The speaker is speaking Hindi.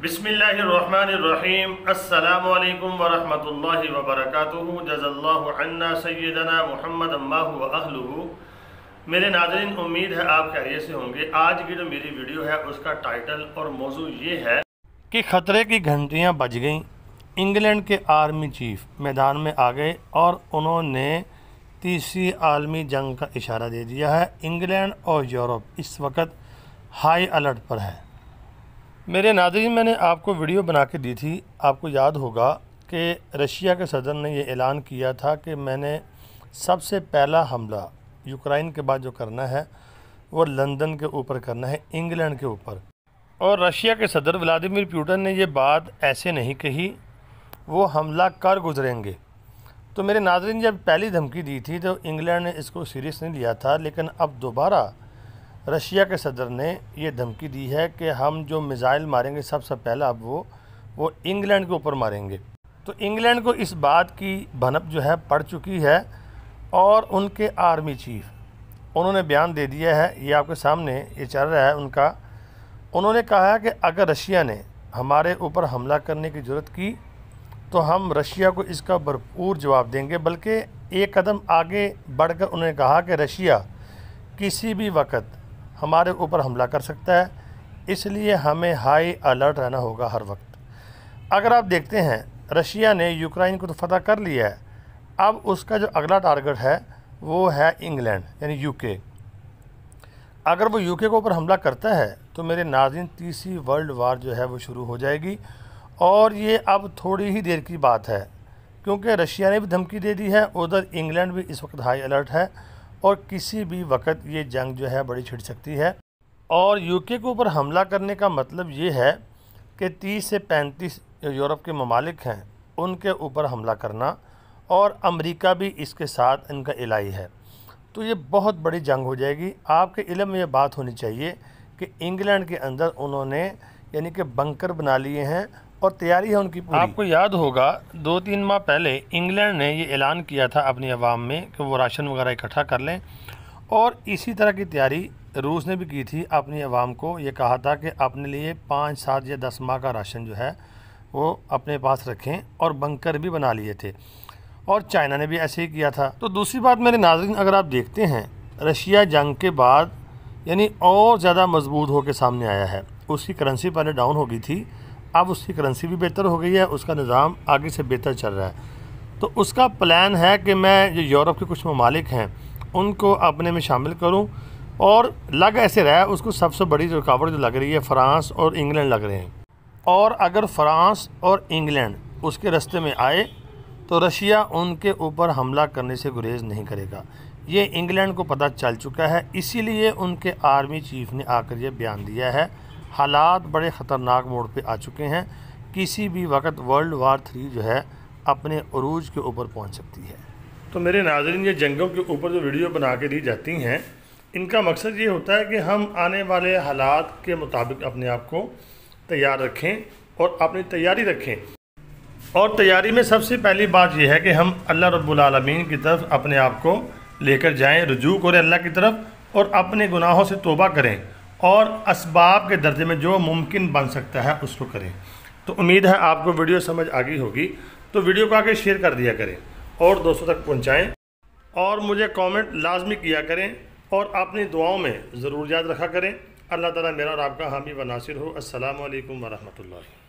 बिसमीम अल्लाम वरहमल वबरक जज़ल्ला सैदना महमद अम्मा मेरे नाजरन उम्मीद है आप खैरियत से होंगे आज की जो तो मेरी वीडियो है उसका टाइटल और मौजू ये है कि ख़तरे की घंटियाँ बज गईं इंग्लैंड के आर्मी चीफ मैदान में आ गए और उन्होंने तीसरी आलमी जंग का इशारा दे दिया है इंग्लैंड और यूरोप इस वक्त हाई अलर्ट पर है मेरे नाजरीन मैंने आपको वीडियो बना के दी थी आपको याद होगा कि रशिया के सदर ने यह ऐलान किया था कि मैंने सबसे पहला हमला यूक्रेन के बाद जो करना है वो लंदन के ऊपर करना है इंग्लैंड के ऊपर और रशिया के सदर व्लादिमिर पुटिन ने ये बात ऐसे नहीं कही वो हमला कर गुजरेंगे तो मेरे नाजरन जब पहली धमकी दी थी तो इंग्लैंड ने इसको सीरियस नहीं लिया था लेकिन अब दोबारा रशिया के सदर ने यह धमकी दी है कि हम जो मिज़ाइल मारेंगे सबसे सब पहला अब वो वो इंग्लैंड के ऊपर मारेंगे तो इंग्लैंड को इस बात की भनप जो है पड़ चुकी है और उनके आर्मी चीफ उन्होंने बयान दे दिया है ये आपके सामने ये चल रहा है उनका उन्होंने कहा है कि अगर रशिया ने हमारे ऊपर हमला करने की ज़रूरत की तो हम रशिया को इसका भरपूर जवाब देंगे बल्कि एक कदम आगे बढ़कर उन्होंने कहा कि रशिया किसी भी वक्त हमारे ऊपर हमला कर सकता है इसलिए हमें हाई अलर्ट रहना होगा हर वक्त अगर आप देखते हैं रशिया ने यूक्रेन को तो फतह कर लिया है अब उसका जो अगला टारगेट है वो है इंग्लैंड यानी यूके अगर वो यूके के ऊपर हमला करता है तो मेरे नाजिन तीसरी वर्ल्ड वार जो है वो शुरू हो जाएगी और ये अब थोड़ी ही देर की बात है क्योंकि रशिया ने भी धमकी दे दी है उधर इंग्लैंड भी इस वक्त हाई अलर्ट है और किसी भी वक्त ये जंग जो है बड़ी छिड़ सकती है और यूके के ऊपर हमला करने का मतलब ये है कि 30 से 35 यूरोप के ममालिक हैं उनके ऊपर हमला करना और अमेरिका भी इसके साथ इनका इलाई है तो ये बहुत बड़ी जंग हो जाएगी आपके इलम में ये बात होनी चाहिए कि इंग्लैंड के अंदर उन्होंने यानी कि बंकर बना लिए हैं और तैयारी है उनकी पूरी आपको याद होगा दो तीन माह पहले इंग्लैंड ने ये ऐलान किया था अपनी आवाम में कि वो राशन वगैरह इकट्ठा कर लें और इसी तरह की तैयारी रूस ने भी की थी अपनी आवाम को ये कहा था कि अपने लिए पाँच सात या दस माह का राशन जो है वो अपने पास रखें और बंकर भी बना लिए थे और चाइना ने भी ऐसे ही किया था तो दूसरी बात मेरे नाजरन अगर आप देखते हैं रशिया जंग के बाद यानी और ज़्यादा मजबूत होकर सामने आया है उसकी करेंसी पहले डाउन हो गई थी अब उसकी करेंसी भी बेहतर हो गई है उसका निज़ाम आगे से बेहतर चल रहा है तो उसका प्लान है कि मैं जो यूरोप के कुछ ममालिक हैं उनको अपने में शामिल करूँ और लग ऐसे रहा है उसको सबसे बड़ी रुकावट जो लग रही है फ़्रांस और इंग्लैंड लग रहे हैं और अगर फ़्रांस और इंग्लैंड उसके रस्ते में आए तो रशिया उनके ऊपर हमला करने से गुरेज नहीं करेगा ये इंग्लैंड को पता चल चुका है इसीलिए उनके आर्मी चीफ ने आकर यह बयान दिया है हालात बड़े ख़तरनाक मोड़ पे आ चुके हैं किसी भी वक्त वर्ल्ड वार थ्री जो है अपने अरूज के ऊपर पहुंच सकती है तो मेरे नाजरन ये जंगों के ऊपर जो वीडियो बना के दी जाती हैं इनका मकसद ये होता है कि हम आने वाले हालात के मुताबिक अपने आप को तैयार रखें और अपनी तैयारी रखें और तैयारी में सबसे पहली बात यह है कि हम अल्लाह रबालमीन की तरफ अपने आप को लेकर जाएं रजू करें अल्लाह की तरफ और अपने गुनाहों से तोबा करें और इसबाब के दर्जे में जो मुमकिन बन सकता है उसको करें तो उम्मीद है आपको वीडियो समझ आ गई होगी तो वीडियो को आगे शेयर कर दिया करें और दोस्तों तक पहुँचाएँ और मुझे कॉमेंट लाजमी किया करें और अपनी दुआओं में ज़रूर याद रखा करें अल्लाह ताला मेरा और आपका हामी व नासिर हो असलकम वरहमल